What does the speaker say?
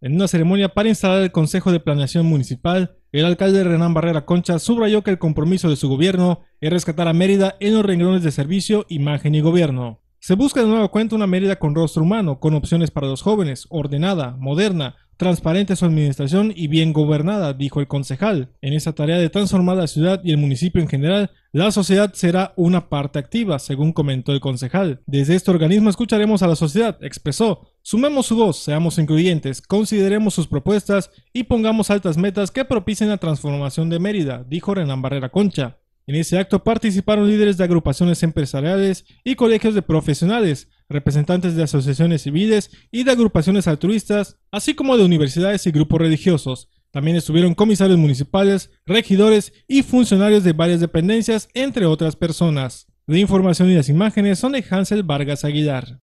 En una ceremonia para instalar el Consejo de Planeación Municipal, el alcalde Renán Barrera Concha subrayó que el compromiso de su gobierno es rescatar a Mérida en los renglones de servicio, imagen y gobierno. Se busca de nuevo cuenta una Mérida con rostro humano, con opciones para los jóvenes, ordenada, moderna, transparente su administración y bien gobernada, dijo el concejal. En esa tarea de transformar la ciudad y el municipio en general, la sociedad será una parte activa, según comentó el concejal. Desde este organismo escucharemos a la sociedad, expresó, Sumemos su voz, seamos incluyentes, consideremos sus propuestas y pongamos altas metas que propicien la transformación de Mérida, dijo Renan Barrera Concha. En ese acto participaron líderes de agrupaciones empresariales y colegios de profesionales, representantes de asociaciones civiles y de agrupaciones altruistas, así como de universidades y grupos religiosos. También estuvieron comisarios municipales, regidores y funcionarios de varias dependencias, entre otras personas. La información y las imágenes son de Hansel Vargas Aguilar.